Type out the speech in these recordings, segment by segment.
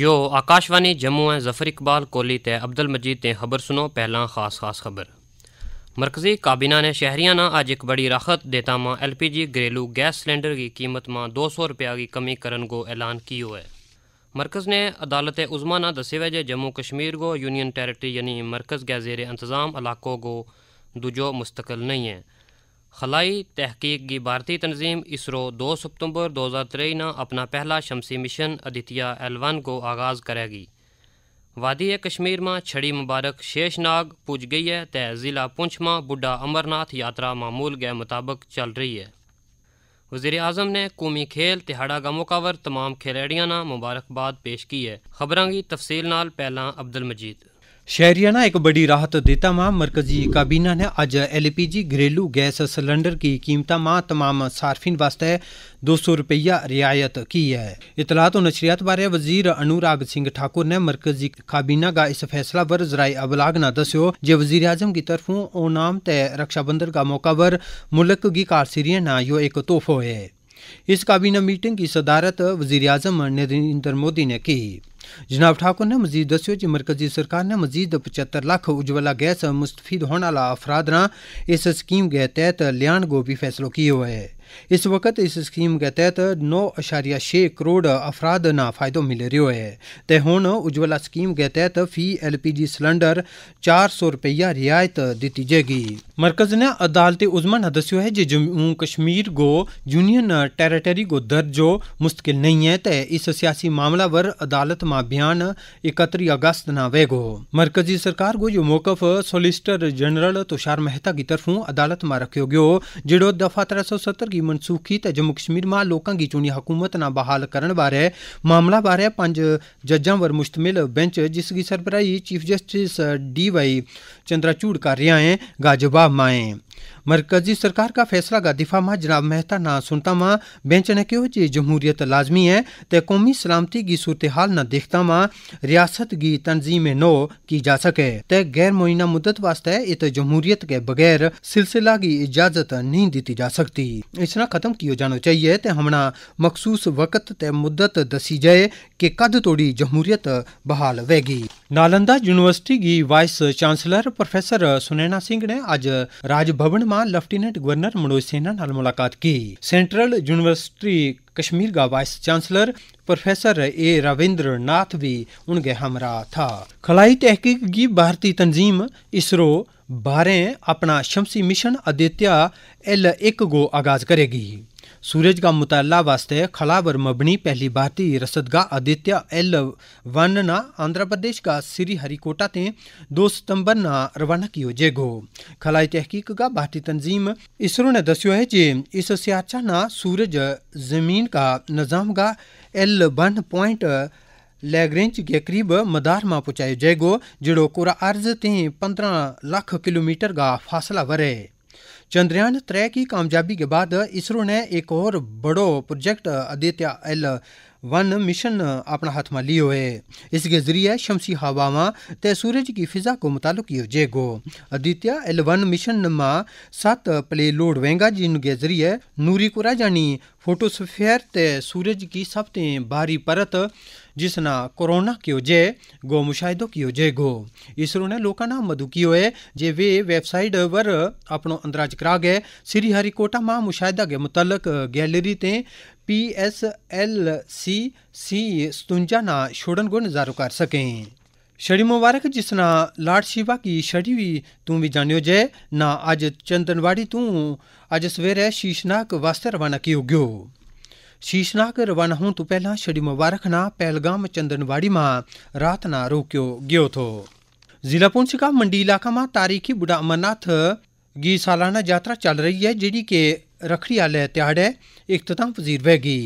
यो आकाशवाणी जम्मू है ज़फ़र इकबाल कोहली ते अब्दुल मजीद ते ख़बर सुनो पहला ख़ास ख़ास ख़बर मरकज़ी काबीना ने शहरिया ना अज एक बड़ी राहत देता मां एल पी जी घरेलू गैस सिलेंडर की कीमत मां दो सौ रुपया की कमी करन को ऐलान कियो है मरकज़ ने अदालत उज़मा ना दसे है जम्मू कश्मीर को यूनियन टेरेटरी यानी मरकज़ गैजेरे इंतज़ाम इलाक़ों को दूजो मुस्तकिल नहीं है खलाई तहकीक की भारतीय तंजीम इसरो 2 सितंबर 2023 ना अपना पहला शमसी मिशन अदितिया एलवान को आगाज़ करेगी वादी कश्मीर में छड़ी मुबारक शेषनाग पुज गई है तय ज़िला पुंछ में बुढ़ा अमरनाथ यात्रा मामूल के मुताबिक चल रही है वजीर अजम ने कौमी खेल तिहाड़ा का मुकावर तमाम खिलाड़ियों ने मुबारकबाद पेश की है खबरों की तफसील नाल पहला अब्दुल मजीद ਸ਼ਹਿਰੀਆਂ ਨਾਲ ਇੱਕ ਬੜੀ ਰਾਹਤ ਦਿੱਤਾ ਮਾ ਮਰਕਜ਼ੀ ਕਾਬੀਨਾ ਨੇ ਅੱਜ ਐਲਪੀਜੀ ਗਰੇਲੂ ਗੈਸ ਸਿਲੰਡਰ ਕੀ ਕੀਮਤਾਂ ਮਾ ਤਮਾਮ ਸਾਰਫੀਨ ਵਾਸਤੇ 200 ਰੁਪਈਆ ਰਿਆਇਤ ਕੀ ਹੈ ਇਤਲਾਤ ਤੋਂ ਨਸ਼ਰੀਅਤ ਬਾਰੇ ਵਜ਼ੀਰ ਅਨੁਰਾਗ ਸਿੰਘ ਠਾਕੁਰ ਨੇ ਮਰਕਜ਼ੀ ਕਾਬੀਨਾ ਦਾ ਇਸ ਫੈਸਲਾ ਵਰ ਜ਼ਰਾਈ ਅਬਲਾਗ ਨਾ ਦੱਸਿਓ ਜੇ ਵਜ਼ੀਰ ਆਜ਼ਮ ਦੀ ਤਰਫੋਂ ਉਹ ਨਾਮ ਤੇ ਰੱਖਿਆ ਬੰਦਰ ਦਾ ਮੌਕਾ ਵਰ ਮੁਲਕ ਦੀ ਕਾਰਸੀਰੀਆਂ ਨਾ ਯੋ ਇੱਕ ਤੋਹਫਾ ਹੈ ਇਸ ਕਾਬੀਨਾ ਮੀਟਿੰਗ ਦੀ ਸਦਾਰਤ ਵਜ਼ੀਰ ਆਜ਼ਮ ਨਰਿੰਦਰ ਮੋਦੀ ਨੇ ਕੀ जनाब ठाकुर ने मजीद दस्यो कि मरकजी सरकार ने मजीद पचहत्तर लख उज्ज्वला गैस मुस्तफीद होने वाला अफराद ना इस स्कीम के तहत लियान गो भी फैसलो किया हुआ है इस वक्त इस स्कीम के तहत नौ अशारिया छे करोड़ अफराद ना फ़ायदो मिले रो है ते हुन उज्ज्वला स्कीम के तहत फी एलपीजी पी सिलेंडर चार सौ रुपया रियायत दी जाएगी मरकज ने अदालती उजमा ने दस्यो है जे जम्मू कश्मीर गो यूनियन टेरेटरी गो दर्जो मुश्किल नहीं है ते इस सियासी मामला वर अदालत में बयान इकतीस अगस्त ना वेगो मरकजी सरकार को यो मौकफ सोलिसिटर जनरल तुषार मेहता की तरफों अदालत में रखियो गयो जेड़ो दफा तरह सौ सत्तर की ਸ਼੍ਰੀ ਮਨਸੂਖੀ ਤੇ ਜੰਮੂ ਕਸ਼ਮੀਰ ਮਾ ਲੋਕਾਂ ਦੀ ਚੁਣੀ ਹਕੂਮਤ ਨਾ ਬਹਾਲ ਕਰਨ ਬਾਰੇ ਮਾਮਲਾ ਬਾਰੇ ਪੰਜ ਜੱਜਾਂ ਵਰ ਮੁਸ਼ਤਮਿਲ ਬੈਂਚ ਜਿਸ ਦੀ ਸਰਪ੍ਰਾਈ chief justice D Y Chandrachud ਕਰ ਰਿਹਾ ਹੈ ਗਾਜਵਾਬ ਮਾਏ मरकजी सरकार का फैसला का दिफा में जनाब मेहता ना सुनता मां बेंच ने कहो कि जमहूरियत लाजमी है तो कौमी सलामती की सूरत हाल न देखता मां रियासत की तनजीम नो की जा सके तय गैर मुइना मुद्दत वास्ते इत जमहूरियत के बगैर सिलसिला की इजाजत नहीं दी जा सकती इसना खत्म किया जाना चाहिए तो हमना मखसूस वक्त ते मुद्दत दसी जाए के कद तोड़ी जमहूरियत बहाल वेगी नालंदा यूनिवर्सिटी की vice chancellor professor Sunaina Singh ने आज राजभवन में ਦੌਰਾਨ ਲੈਫਟੀਨੈਂਟ ਗਵਰਨਰ ਮਨੋਜ ਸਿਨਹਾ ਨਾਲ ਮੁਲਾਕਾਤ ਕੀਤੀ ਸੈਂਟਰਲ ਯੂਨੀਵਰਸਿਟੀ ਕਸ਼ਮੀਰ ਦਾ vice chancellor professor A Ravinder Nath ਵੀ ਉਨਗੇ ਹਮਰਾ ਥਾ ਖਲਾਈ ਤਹਿਕੀਕ ਗੀ ਭਾਰਤੀ ਤਨਜ਼ੀਮ ਇਸਰੋ ਬਾਰੇ ਆਪਣਾ ਸ਼ਮਸੀ ਮਿਸ਼ਨ ਅਦਿਤਿਆ ਐਲ 1 ਗੋ ਆਗਾਜ਼ ਕਰੇਗੀ सूरज का मुताला वास्ते खला पर मबनी पहली भारतीय रसदगा आदित्य एल वन ना आंध्र प्रदेश का श्री हरिकोटा ते दो सितंबर ना रवाना की जेगो खलाई तहकीक का भारतीय तंजीम इसरो ने दस्यो है जे इस सियाचा ना सूरज जमीन का निजाम का एल वन पॉइंट लैग्रेंच के करीब मदार में पहुंचाया जाएगा जिड़ो कोरा अर्ज ते पंद्रह लाख किलोमीटर का फासला वरे चंद्रयान त्रै की कामयाबी के बाद इसरो ने एक और बड़ो project Aditya L one mission अपना हाथ में लियो है इसके जरिए शमसी हवावा ते सूरज की फिजा को मुताल किया जेगो आदित्य एल वन मिशन में सात प्ले लोड वेंगा जिनके जरिए नूरी कुरा जानी फोटोस्फेयर ते सूरज की सबते बाहरी परत जिस ना कोरोना की ਜੇ गो ਮੁਸ਼ਾਇਦੋ की ਜੇ गो इसरो ने लोका ना मधु की है जे वे वेबसाइट वर अपनो अंदराज करा गए श्री हरिकोटा मां मुशाहिदा के मुतलक गैलरी ते P S L C C सतुंजा ना छोड़न गो नजारो कर सकें छड़ी मुबारक जिसना लाड शिवा की छड़ी भी तू भी जानियो जे ना अज चंदनवाड़ी तू अज सवेरे शीशनाग वास्ते रवाना की गयो શીશનાગ રવાના હોવું તો પહેલાં ਪਹਿਲਗਾਮ ਚੰਦਨਵਾੜੀ ਮਾ ਰਾਤ ਨਾ ਰੋਕਿਓ ਗਿਓ ਥੋ ਜ਼ਿਲ੍ਹਾ ਪੁਲਿਸ ਕਾ ਮੰਡੀ ਇਲਾਕਾ ਮਾ ਤਾਰੀਖੀ ਬੁੜਾ ਅਮਰਨਾਥ ਗੀ ਸਾਲਾਨਾ ਯਾਤਰਾ ਚੱਲ ਰਹੀ ਹੈ ਜਿਹੜੀ ਕਿ ਰਖੜੀ ਵਾਲੇ ਤਿਹਾੜੇ ਇਖਤਤਾਮ ਫਜ਼ੀਰ ਵੇਗੀ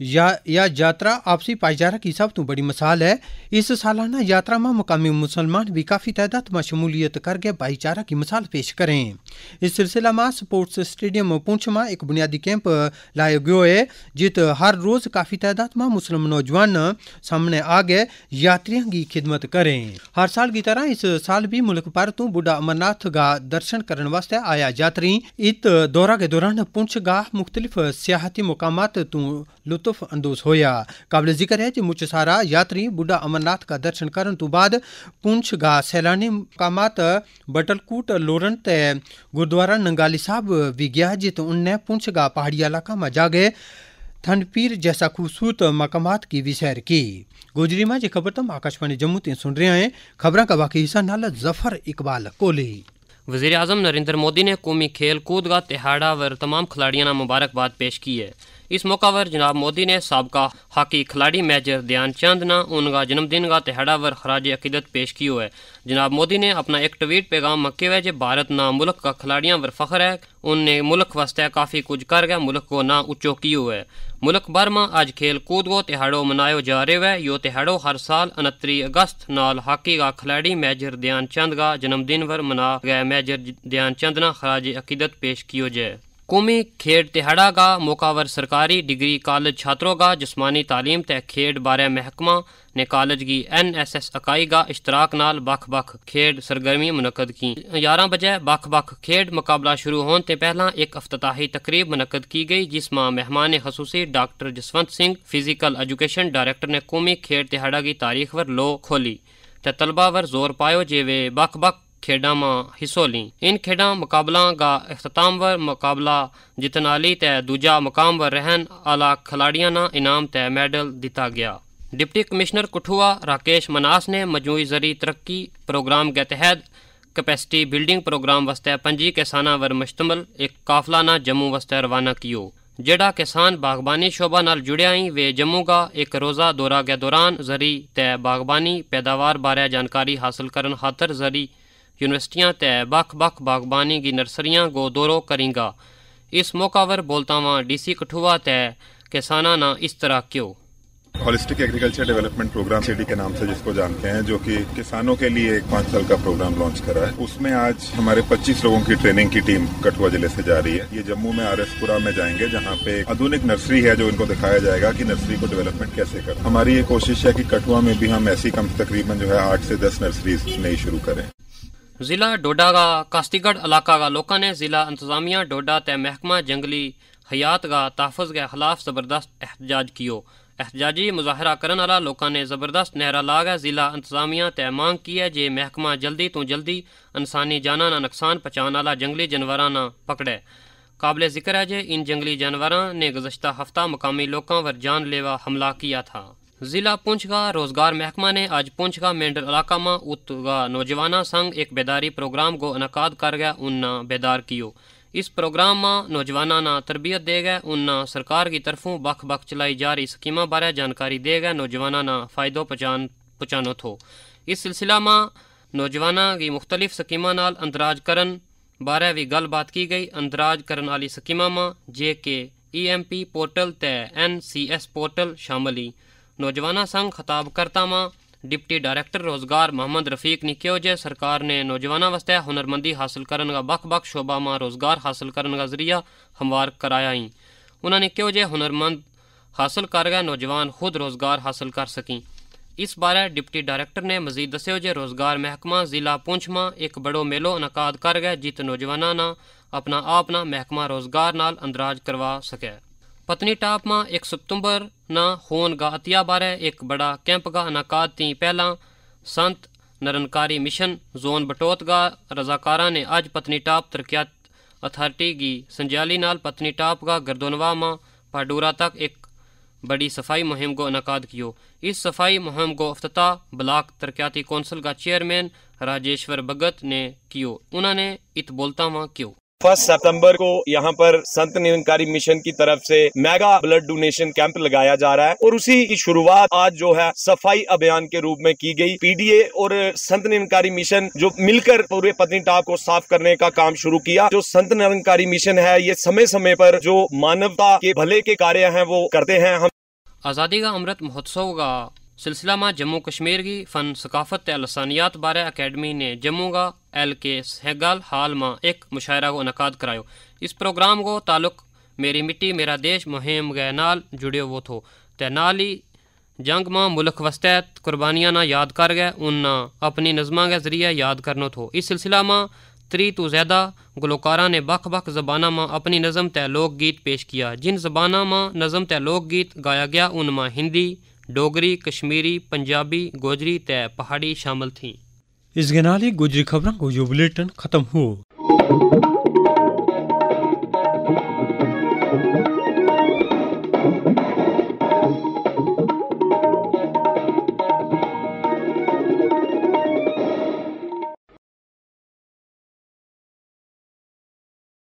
या या यात्रा आपसी भाईचारा की सब ਤੋਂ बड़ी मिसाल है इस सालाना यात्रा में मुकामी मुसलमान भी काफ़ी तादाद में शमूलियत करके भाईचारा की मिसाल पेश करें इस सिलसिला में स्पोर्ट्स स्टेडियम पुंछ में एक बुनियादी कैंप लाया गया है जित हर रोज़ काफ़ी तादाद में मुस्लिम नौजवान सामने आ गए यात्रियों की खिदमत करें हर साल की तरह इस साल भी मुल्क भर तू बुढ़ा अमरनाथ गा दर्शन करने वास्ते आया यात्री इत दौरा के दौरान पुंछ गा मुख्तलिफ सियाहती मुकाम तू लुत्फ लुत्फ अंदोज होया काबिल जिक्र है कि मुच सारा यात्री बुढा अमरनाथ का दर्शन ਕਰਨ तो बाद पुंछ गा सैलानी ਮਕਾਮਾਤ बटलकूट लोरन ते गुरुद्वारा नंगाली साहब भी गया जित उनने पुंछ गा पहाड़ी इलाका में जागे थनपीर जैसा खूबसूरत मकामात की विसैर की गोजरी में जी खबर तुम आकाशवाणी जम्मू ते सुन रहे हैं खबर का बाकी हिस्सा नाल जफर इकबाल कोहली वजीर अजम नरेंद्र मोदी ने कौमी खेल कूद का तिहाड़ा व तमाम खिलाड़ियों ने मुबारकबाद पेश की है इस मौका पर जनाब मोदी ने सबका हॉकी खिलाड़ी मेजर चंद ना उनका जन्मदिन का तिहाड़ा वर खराज अकीदत पेश किया है जनाब मोदी ने अपना एक ट्वीट पैगाम मके हुए भारत ना मुल्क का खिलाड़ियों पर फख्र है उनने मुल्क वास्ते काफ़ी कुछ कर गया मुल्क को ना उच्चो की है मुल्क भर में अज खेल कूद को तिहाड़ो मनायो जा रहे है यो तिहाड़ो हर साल उनती अगस्त नाल हॉकी का खिलाड़ी मेजर चंद का जन्मदिन पर मना गया मेजर चंद ना खराज अकीदत पेश कियो जाए कौमी खेड तिहाड़ा का मुकावर सरकारी डिग्री कॉलेज छात्रों का जिसमानी तालीम तय खेड बारे महकमा ने कॉलेज की एन एस एस अकाई का इश्तराक नाल बख बख खेड सरगर्मी मुनकद की ग्यारह बजे बख बख खेड मुकाबला शुरू होने से पहला एक अफ्ताही तकरीब मुनकद की गई जिसमें मेहमान खसूसी doctor Jaswant Singh physical education director ने कौमी खेड तिहाड़ा की तारीख पर लो खोली तलबा पर जोर पायो जे वे बख बख खेडा मां हिस्सो लीं इन खेडा मुकाबलों का अख्ताम वर मुकाबला जितनाली ते दूजा मुकाम वर रहन आला खिलाड़ियां ना इनाम ते मेडल दिता गया डिप्टी कमिश्नर कठुआ राकेश मनास ने मजमूई जरी तरक्की प्रोग्राम के तहत कैपेसिटी बिल्डिंग प्रोग्राम वास्ते पंजी किसाना वर मुश्तमल एक काफिला ना जम्मू वास्ते रवाना कियो जेड़ा किसान बागबानी शोभा नाल जुड़िया आई वे जम्मू का एक रोज़ा दौरा के दौरान जरी ते बागबानी पैदावार बारे जानकारी हासिल करन खातर जरी यूनिवर्सिटियां ते बख बक्ख बागबानी गी नर्सरियां गो दौरो करेंगा इस मौका पर बोलता हुआ डीसी कठुआ तय किसाना ना इस तरह क्यों हॉलिस्टिक एग्रीकल्चर डेवलपमेंट प्रोग्राम सिटी के नाम से जिसको जानते हैं जो कि किसानों के लिए एक पांच साल का प्रोग्राम लॉन्च करा है उसमें आज हमारे 25 लोगों की ट्रेनिंग की टीम कठुआ जिले से जा रही है ये जम्मू में आरएसपुरा में जाएंगे जहाँ पे आधुनिक नर्सरी है जो इनको दिखाया जाएगा कि नर्सरी को डेवलपमेंट कैसे कर हमारी ये कोशिश है कि कठुआ में भी हम ऐसी कम तकरीबन जो है आठ से दस नर्सरीज नई शुरू करें ज़िला डोडा का कास्तीगढ़ इलाका का लोगों ने ज़िला इंतजामिया डोडा ते महकमा जंगली हयात का तहफ़ के खिलाफ ज़बरदस्त एहतजाज कियो एहतजाजी मुजाहरा करने वाला लोगों ने ज़बरदस्त नहरा लाग गया ज़िला इंतजामिया ते मांग की है जे महकमा जल्दी तो जल्दी इंसानी जाना ना नुकसान पहुँचाने वाला जंगली जानवरों ना पकड़े काबिल जिक्र है जे इन जंगली जानवरों ने गुजशत हफ्ता मकामी लोगों पर जानलेवा हमला किया था ज़िला पुंछ का रोज़गार महकमा ने आज पुंछ का मेंढर इलाका में उतगा नौजवाना संघ एक बेदारी प्रोग्राम को अनाकाद कर गया उन्ना बेदार कियो इस प्रोग्राम में नौजवाना ना तरबियत दे गए उन्ना सरकार की तरफों बख बख चलाई जा रही स्कीम बारे जानकारी दे गए नौजवाना ना फायदो पहचान पहुँचानो थो इस सिलसिला में नौजवाना की मुख्तलिफ स्कीम अंदराज करन बारे भी गलबात की गई अंदराज करण वाली स्कीम में J K E M P portal ते एन सी एस पोर्टल शामिल ही नौजवाना संघ खिताब करता मां ਡਿਪਟੀ ਡਾਇਰੈਕਟਰ ਰੋਜ਼ਗਾਰ ਮੁਹੰਮਦ ਰਫੀਕ ਨੇ ਕਿਹਾ ਜੇ ਸਰਕਾਰ ਨੇ ਨੌਜਵਾਨਾਂ ਵਾਸਤੇ ਹੁਨਰਮੰਦੀ ਹਾਸਲ ਕਰਨ ਦਾ ਵੱਖ-ਵੱਖ ਸ਼ੋਬਾ ਮਾ ਰੋਜ਼ਗਾਰ ਹਾਸਲ ਕਰਨ ਦਾ ਜ਼ਰੀਆ ਹਮਵਾਰ ਕਰਾਇਆ ਹੈ ਉਹਨਾਂ ਨੇ ਕਿਹਾ ਜੇ ਹੁਨਰਮੰਦ ਹਾਸਲ ਕਰਗਾ ਨੌਜਵਾਨ ਖੁਦ ਰੋਜ਼ਗਾਰ ਹਾਸਲ ਕਰ ਸਕੀ ਇਸ ਬਾਰੇ ਡਿਪਟੀ ਡਾਇਰੈਕਟਰ ਨੇ ਮਜ਼ੀਦ ਦੱਸਿਆ ਜੇ ਰੋਜ਼ਗਾਰ ਮਹਿਕਮਾ ਜ਼ਿਲ੍ਹਾ ਪੁੰਛਮਾ ਇੱਕ ਬੜੋ ਮੇਲੋ ਇਨਕਾਦ ਕਰ ਗਿਆ ਜਿੱਤ ਨੌਜਵਾਨਾਂ ਨਾ ਆਪਣਾ ਆਪ ਨਾ ਮਹਿਕਮਾ ਰੋਜ਼ਗਾਰ ਨਾਲ ਅੰਦਰਾਜ ਕਰਵਾ ਸਕਿਆ पतनीटाप में एक सितंबर न होन गा अतिया बारे एक बड़ा कैंप का अनाकाद ती पहला संत नरनकारी मिशन जोन बटोत गा रजाकारा ने आज पतनीटाप तरक्यात अथार्टी की संजाली नाल पत्नीटाप का गर्दोनवा में पाडूरा तक एक बड़ी सफाई मुहिम को अनाकाद कियो इस सफाई मुहिम को अफ्ताह ब्लाक तरक्याती कौंसिल का चेयरमैन राजेश्वर भगत ने कियो उन्होंने इत बोलता वहाँ क्यों फर्स्ट सितंबर को यहाँ पर संत निरंकारी मिशन की तरफ से मेगा ब्लड डोनेशन कैंप लगाया जा रहा है और उसी की शुरुआत आज जो है सफाई अभियान के रूप में की गई पीडीए और संत निरंकारी मिशन जो मिलकर पूरे पत्नीटाप को साफ करने का काम शुरू किया जो संत निरंकारी मिशन है ये समय समय पर जो मानवता के भले के कार्य है वो करते हैं हम आजादी का अमृत महोत्सव का सिलसिला में जम्मू कश्मीर की फ़न सकाफ़त लसानियात बारे अकेडमी ने जम्मू का एल के सहगल हाल में एक मुशायरा को इनका करायो इस प्रोग्राम को ताल्लुक मेरी मिट्टी मेरा देश मुहिम गए नाल जुड़े वो थो ते नाल ही जंग मां मुल्क वस्ते कुर्बानिया ना याद कर गए उन ना अपनी नज़मा के जरिए याद करनो थो इस सिलसिला मां त्री तो ज़्यादा गलोकारा ने बख बख जबाना मां अपनी नज़म तय गीत पेश किया जिन जबाना मां नज़म तय लोकगीत गाया गया उन मां हिंदी डोगरी कश्मीरी पंजाबी गोजरी तय पहाड़ी शामिल थी इस गनाली गुजरी खबरों को जो बुलेटिन खत्म हुआ